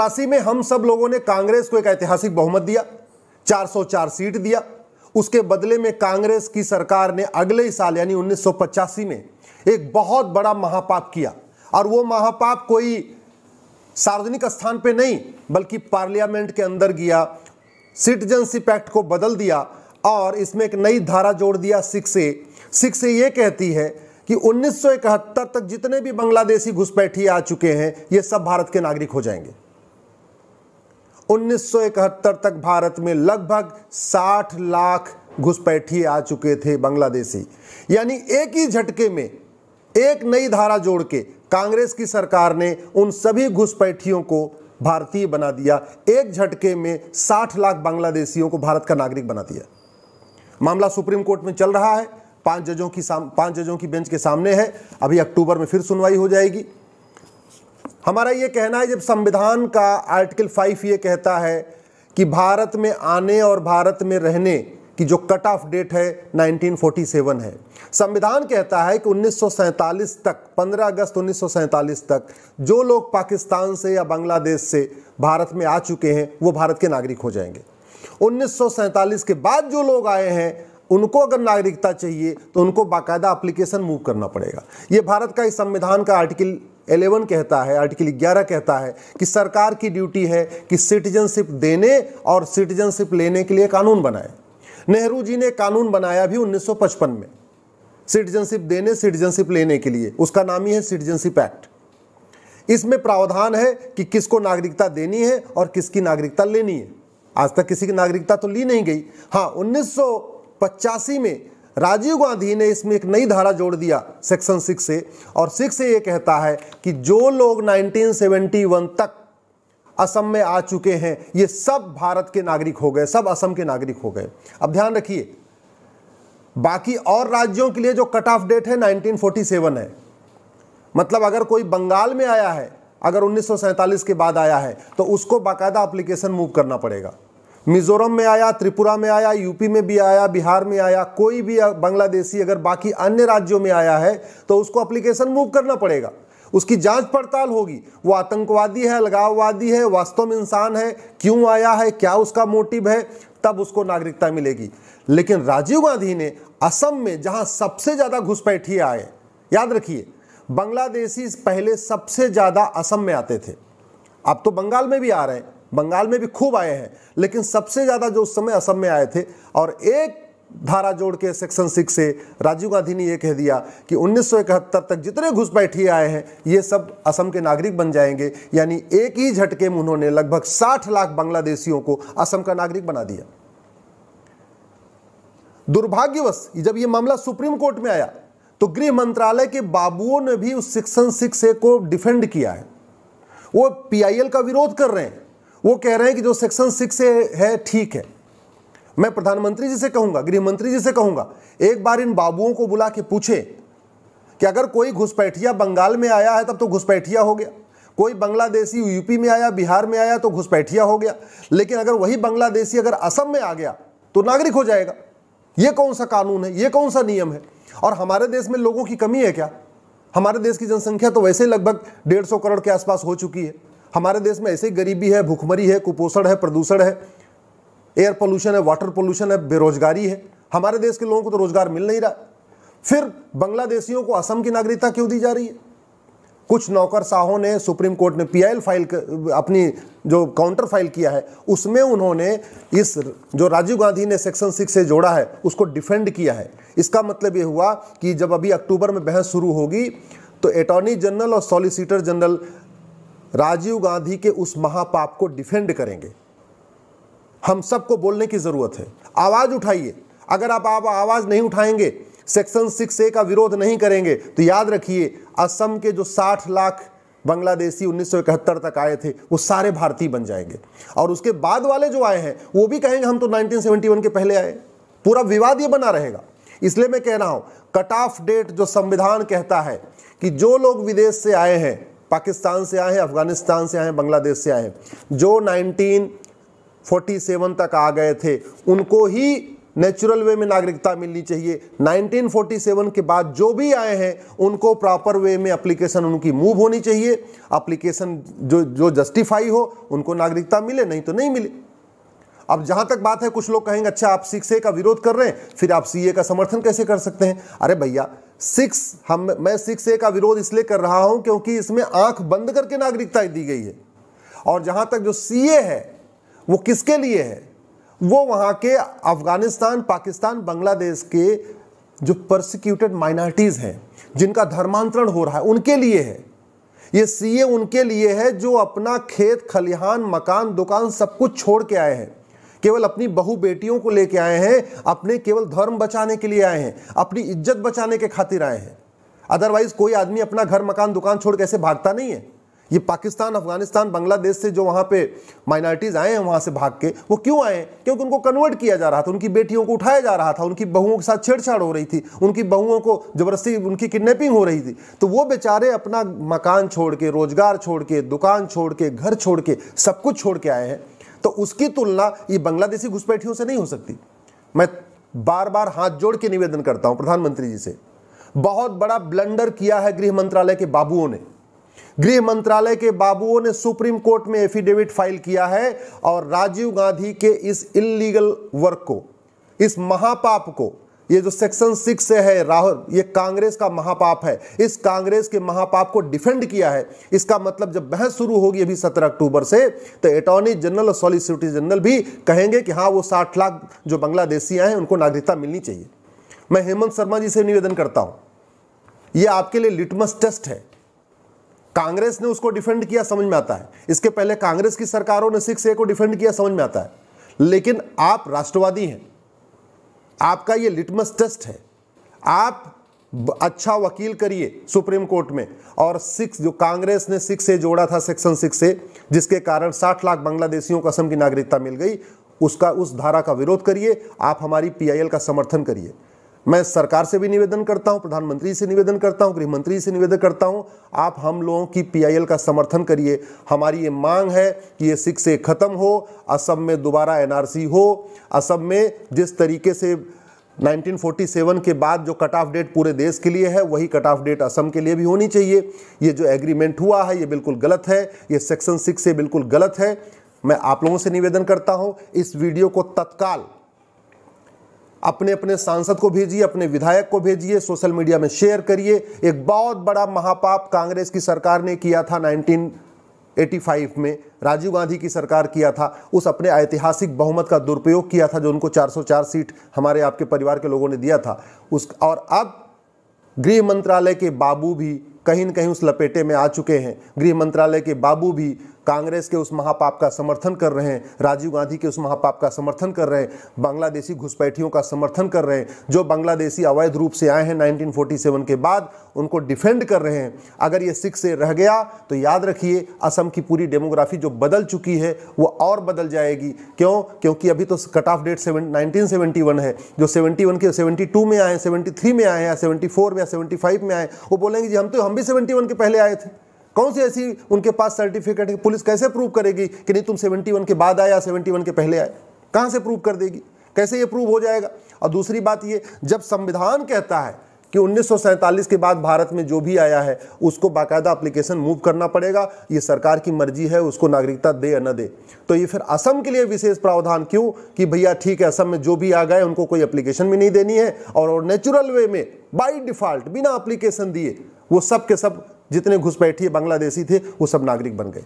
राशि में हम सब लोगों ने कांग्रेस को एक ऐतिहासिक बहुमत दिया 404 सीट दिया उसके बदले में कांग्रेस की सरकार ने अगले ही साल यानी उन्नीस में एक बहुत बड़ा महापाप किया और वो महापाप कोई सार्वजनिक स्थान पे नहीं बल्कि पार्लियामेंट के अंदर गया सिटीजनशिप एक्ट को बदल दिया और इसमें एक नई धारा जोड़ दिया सिक्स ए सिक्स ए ये कहती है कि 1971 तक जितने भी बांग्लादेशी घुसपैठिए आ चुके हैं ये सब भारत के नागरिक हो जाएंगे 1971 तक भारत में लगभग 60 लाख घुसपैठी आ चुके थे बांग्लादेशी यानी एक ही झटके में एक नई धारा जोड़ के कांग्रेस की सरकार ने उन सभी घुसपैठियों को भारतीय बना दिया एक झटके में 60 लाख बांग्लादेशियों को भारत का नागरिक बना दिया मामला सुप्रीम कोर्ट में चल रहा है पांच जजों की पांच जजों की बेंच के सामने है अभी अक्टूबर में फिर सुनवाई हो जाएगी हमारा ये कहना है जब संविधान का आर्टिकल फाइव ये कहता है कि भारत में आने और भारत में रहने की जो कट ऑफ डेट है 1947 है संविधान कहता है कि 1947 तक 15 अगस्त 1947 तक जो लोग पाकिस्तान से या बांग्लादेश से भारत में आ चुके हैं वो भारत के नागरिक हो जाएंगे 1947 के बाद जो लोग आए हैं उनको अगर नागरिकता चाहिए तो उनको बाकायदा अप्लीकेशन मूव करना पड़ेगा ये भारत का इस संविधान का आर्टिकल एलेवन कहता है आर्टिकल ग्यारह कहता है कि सरकार की ड्यूटी है कि सिटीजनशिप देने और सिटीजनशिप लेने के लिए कानून बनाए नेहरू जी ने कानून बनाया भी 1955 में सिटीजनशिप देने सिटीजनशिप लेने के लिए उसका नाम ही है सिटीजनशिप एक्ट इसमें प्रावधान है कि किसको नागरिकता देनी है और किसकी नागरिकता लेनी है आज तक किसी की नागरिकता तो ली नहीं गई हाँ उन्नीस में राजीव गांधी ने इसमें एक नई धारा जोड़ दिया सेक्शन सिक्स से और सिक्स से ये कहता है कि जो लोग 1971 तक असम में आ चुके हैं ये सब भारत के नागरिक हो गए सब असम के नागरिक हो गए अब ध्यान रखिए बाकी और राज्यों के लिए जो कट ऑफ डेट है 1947 है मतलब अगर कोई बंगाल में आया है अगर उन्नीस के बाद आया है तो उसको बाकायदा अप्लीकेशन मूव करना पड़ेगा मिजोरम में आया त्रिपुरा में आया यूपी में भी आया बिहार में आया कोई भी बांग्लादेशी अगर बाकी अन्य राज्यों में आया है तो उसको अप्लीकेशन मूव करना पड़ेगा उसकी जांच पड़ताल होगी वो आतंकवादी है लगाववादी है वास्तव में इंसान है क्यों आया है क्या उसका मोटिव है तब उसको नागरिकता मिलेगी लेकिन राजीव गांधी ने असम में जहां सबसे ज़्यादा घुसपैठिए आए याद रखिए बांग्लादेशी पहले सबसे ज़्यादा असम में आते थे अब तो बंगाल में भी आ रहे हैं बंगाल में भी खूब आए हैं लेकिन सबसे ज़्यादा जो उस समय असम में आए थे और एक धारा जोड़ के सेक्शन सिक्स से राजीव गांधी ने यह कह दिया कि उन्नीस तक जितने घुसपैठिए आए हैं ये सब असम के नागरिक बन जाएंगे यानी एक ही झटके में उन्होंने लगभग 60 लाख बांग्लादेशियों को असम का नागरिक बना दिया दुर्भाग्यवश जब यह मामला सुप्रीम कोर्ट में आया तो गृह मंत्रालय के बाबुओं ने भी उस सेक्शन सिक्स को डिफेंड किया है वो पीआईएल का विरोध कर रहे हैं वो कह रहे हैं कि जो सेक्शन सिक्स है ठीक है मैं प्रधानमंत्री जी से कहूंगा गृह मंत्री जी से कहूंगा एक बार इन बाबुओं को बुला के पूछे कि अगर कोई घुसपैठिया बंगाल में आया है तब तो घुसपैठिया हो गया कोई बांग्लादेशी यूपी में आया बिहार में आया तो घुसपैठिया हो गया लेकिन अगर वही बांग्लादेशी अगर असम में आ गया तो नागरिक हो जाएगा ये कौन सा कानून है ये कौन सा नियम है और हमारे देश में लोगों की कमी है क्या हमारे देश की जनसंख्या तो वैसे लगभग डेढ़ सौ करोड़ के आसपास हो चुकी है हमारे देश में ऐसे गरीबी है भूखमरी है कुपोषण है प्रदूषण है एयर पोल्यूशन है वाटर पोल्यूशन है बेरोजगारी है हमारे देश के लोगों को तो रोजगार मिल नहीं रहा फिर बांग्लादेशियों को असम की नागरिकता क्यों दी जा रही है कुछ नौकर शाहों ने सुप्रीम कोर्ट ने पीआईएल फाइल अपनी जो काउंटर फाइल किया है उसमें उन्होंने इस जो राजीव गांधी ने सेक्शन सिक्स से जोड़ा है उसको डिफेंड किया है इसका मतलब ये हुआ कि जब अभी अक्टूबर में बहस शुरू होगी तो अटॉर्नी जनरल और सॉलिसिटर जनरल राजीव गांधी के उस महापाप को डिफेंड करेंगे हम सबको बोलने की ज़रूरत है आवाज़ उठाइए अगर आप, आप आवाज़ नहीं उठाएंगे सेक्शन सिक्स ए का विरोध नहीं करेंगे तो याद रखिए असम के जो 60 लाख बांग्लादेशी उन्नीस तक आए थे वो सारे भारतीय बन जाएंगे और उसके बाद वाले जो आए हैं वो भी कहेंगे हम तो 1971 के पहले आए पूरा विवाद ये बना रहेगा इसलिए मैं कह रहा हूं कट ऑफ डेट जो संविधान कहता है कि जो लोग विदेश से आए हैं पाकिस्तान से आए हैं अफगानिस्तान से आए हैं बांग्लादेश से आए हैं जो 1947 तक आ गए थे उनको ही नेचुरल वे में नागरिकता मिलनी चाहिए 1947 के बाद जो भी आए हैं उनको प्रॉपर वे में अप्लीकेशन उनकी मूव होनी चाहिए अप्लीकेशन जो जो जस्टिफाई हो उनको नागरिकता मिले नहीं तो नहीं मिले अब जहां तक बात है कुछ लोग कहेंगे अच्छा आप सिक्स ए का विरोध कर रहे हैं फिर आप सी ए का समर्थन कैसे कर सकते हैं अरे भैया सिक्स हम मैं सिक्स ए का विरोध इसलिए कर रहा हूं क्योंकि इसमें आंख बंद करके नागरिकता दी गई है और जहां तक जो सी ए है वो किसके लिए है वो वहां के अफगानिस्तान पाकिस्तान बांग्लादेश के जो प्रोसिक्यूटेड माइनॉरिटीज़ हैं जिनका धर्मांतरण हो रहा है उनके लिए है ये सीए उनके लिए है जो अपना खेत खलिहान मकान दुकान सब कुछ छोड़ के आए हैं केवल अपनी बहु बेटियों को लेके आए हैं अपने केवल धर्म बचाने के लिए आए हैं अपनी इज्जत बचाने के खातिर आए हैं अदरवाइज कोई आदमी अपना घर मकान दुकान छोड़ कैसे भागता नहीं है ये पाकिस्तान अफगानिस्तान बांग्लादेश से जो वहाँ पे माइनॉरिटीज़ आए हैं वहाँ से भाग के वो क्यों आए क्योंकि उनको कन्वर्ट किया जा रहा था उनकी बेटियों को उठाया जा रहा था उनकी बहुओं के साथ छेड़छाड़ हो रही थी उनकी बहुओं को जबरदस्ती उनकी किडनैपिंग हो रही थी तो वो बेचारे अपना मकान छोड़ के रोज़गार छोड़ के दुकान छोड़ के घर छोड़ के सब कुछ छोड़ के आए हैं तो उसकी तुलना ये बांग्लादेशी घुसपैठियों से नहीं हो सकती मैं बार बार हाथ जोड़ के निवेदन करता हूं प्रधानमंत्री जी से बहुत बड़ा ब्लंडर किया है गृह मंत्रालय के बाबुओं ने गृह मंत्रालय के बाबुओं ने सुप्रीम कोर्ट में एफिडेविट फाइल किया है और राजीव गांधी के इस इलीगल वर्क को इस महापाप को ये जो सेक्शन सिक्स है राहुल ये कांग्रेस का महापाप है इस कांग्रेस के महापाप को डिफेंड किया है इसका मतलब जब बहस शुरू होगी अभी सत्रह अक्टूबर से तो अटॉर्नी जनरल और सॉलिसिटर जनरल भी कहेंगे कि हाँ वो साठ लाख जो बांग्लादेशी हैं उनको नागरिकता मिलनी चाहिए मैं हेमंत शर्मा जी से निवेदन करता हूं ये आपके लिए लिटमस टेस्ट है कांग्रेस ने उसको डिफेंड किया समझ में आता है इसके पहले कांग्रेस की सरकारों ने सिक्स ए को डिफेंड किया समझ में आता है लेकिन आप राष्ट्रवादी हैं आपका ये लिटमस टेस्ट है आप अच्छा वकील करिए सुप्रीम कोर्ट में और सिक्स जो कांग्रेस ने सिक्स से जोड़ा था सेक्शन सिक्स से जिसके कारण साठ लाख बांग्लादेशियों को असम की नागरिकता मिल गई उसका उस धारा का विरोध करिए आप हमारी पीआईएल का समर्थन करिए मैं सरकार से भी निवेदन करता हूं प्रधानमंत्री से निवेदन करता हूं गृह मंत्री से निवेदन करता हूं आप हम लोगों की पीआईएल का समर्थन करिए हमारी ये मांग है कि ये से ख़त्म हो असम में दोबारा एनआरसी हो असम में जिस तरीके से 1947 के बाद जो कट ऑफ डेट पूरे देश के लिए है वही कट ऑफ डेट असम के लिए भी होनी चाहिए ये जो एग्रीमेंट हुआ है ये बिल्कुल गलत है ये सेक्शन सिक्स से बिल्कुल गलत है मैं आप लोगों से निवेदन करता हूँ इस वीडियो को तत्काल अपने अपने सांसद को भेजिए अपने विधायक को भेजिए सोशल मीडिया में शेयर करिए एक बहुत बड़ा महापाप कांग्रेस की सरकार ने किया था 1985 में राजीव गांधी की सरकार किया था उस अपने ऐतिहासिक बहुमत का दुरुपयोग किया था जो उनको 404 सीट हमारे आपके परिवार के लोगों ने दिया था उस और अब गृह मंत्रालय के बाबू भी कहीं न कहीं उस लपेटे में आ चुके हैं गृह मंत्रालय के बाबू भी कांग्रेस के उस महापाप का समर्थन कर रहे हैं राजीव गांधी के उस महापाप का समर्थन कर रहे हैं बांग्लादेशी घुसपैठियों का समर्थन कर रहे हैं जो बांग्लादेशी अवैध रूप से आए हैं नाइनटीन के बाद उनको डिफेंड कर रहे हैं अगर ये सिख से रह गया तो याद रखिए असम की पूरी डेमोग्राफी जो बदल चुकी है वो और बदल जाएगी क्यों क्योंकि अभी तो cut off date seven nineteen है जो सेवेंटी के सेवेंटी में आए सेवेंटी में आए या सेवेंटी में या सेवेंटी में आए वो बोलेंगे जी हम तो हम भी सेवेंटी के पहले आए थे कौन सी ऐसी उनके पास सर्टिफिकेट है पुलिस कैसे प्रूव करेगी कि नहीं तुम 71 के बाद आए या 71 के पहले आए कहाँ से प्रूव कर देगी कैसे ये प्रूव हो जाएगा और दूसरी बात ये जब संविधान कहता है कि उन्नीस के बाद भारत में जो भी आया है उसको बाकायदा अप्लीकेशन मूव करना पड़ेगा ये सरकार की मर्जी है उसको नागरिकता दे या न दे तो ये फिर असम के लिए विशेष प्रावधान क्यों कि भैया ठीक है असम में जो भी आ गए उनको कोई अप्लीकेशन भी नहीं देनी है और नेचुरल वे में बाई डिफॉल्ट बिना अप्लीकेशन दिए वो सब के सब जितने घुसपैठिए बांग्लादेशी थे वो सब नागरिक बन गए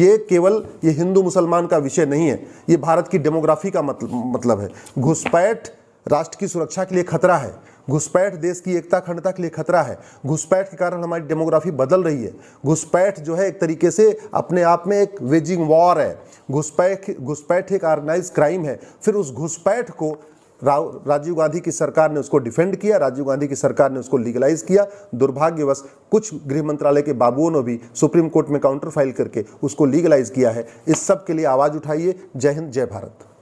ये केवल ये हिंदू मुसलमान का विषय नहीं है ये भारत की डेमोग्राफी का मतलब मतलब है घुसपैठ राष्ट्र की सुरक्षा के लिए खतरा है घुसपैठ देश की एकता अखंडता के लिए खतरा है घुसपैठ के कारण हमारी डेमोग्राफी बदल रही है घुसपैठ जो है एक तरीके से अपने आप में एक वेजिंग वॉर है घुसपैठ घुसपैठ एक ऑर्गेनाइज क्राइम है फिर उस घुसपैठ को राजीव गांधी की सरकार ने उसको डिफेंड किया राजीव गांधी की सरकार ने उसको लीगलाइज किया दुर्भाग्यवश कुछ गृह मंत्रालय के बाबुओं ने भी सुप्रीम कोर्ट में काउंटर फाइल करके उसको लीगलाइज किया है इस सब के लिए आवाज़ उठाइए जय हिंद जय भारत